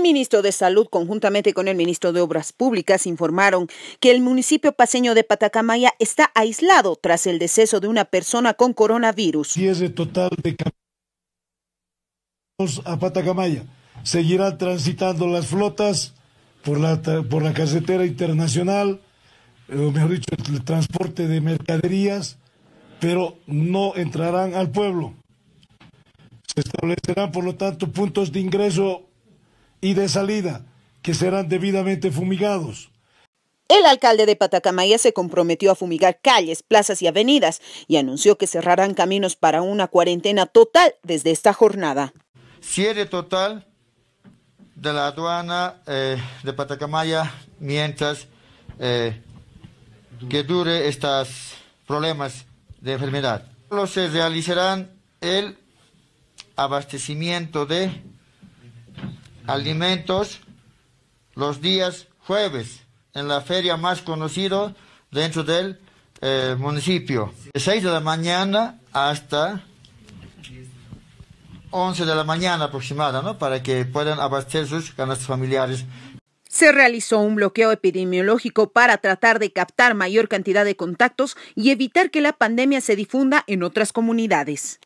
ministro de Salud, conjuntamente con el ministro de Obras Públicas, informaron que el municipio paseño de Patacamaya está aislado tras el deceso de una persona con coronavirus. de total de caminos a Patacamaya. Seguirán transitando las flotas por la, por la carretera internacional, o mejor dicho, el transporte de mercaderías, pero no entrarán al pueblo. Se establecerán, por lo tanto, puntos de ingreso y de salida, que serán debidamente fumigados. El alcalde de Patacamaya se comprometió a fumigar calles, plazas y avenidas y anunció que cerrarán caminos para una cuarentena total desde esta jornada. Cierre total de la aduana eh, de Patacamaya mientras eh, que dure estos problemas de enfermedad. Solo se realizarán el abastecimiento de alimentos los días jueves en la feria más conocida dentro del eh, municipio. De 6 de la mañana hasta 11 de la mañana aproximada, Para que puedan abastecer sus canastas familiares. Se realizó un bloqueo epidemiológico para tratar de captar mayor cantidad de contactos y evitar que la pandemia se difunda en otras comunidades.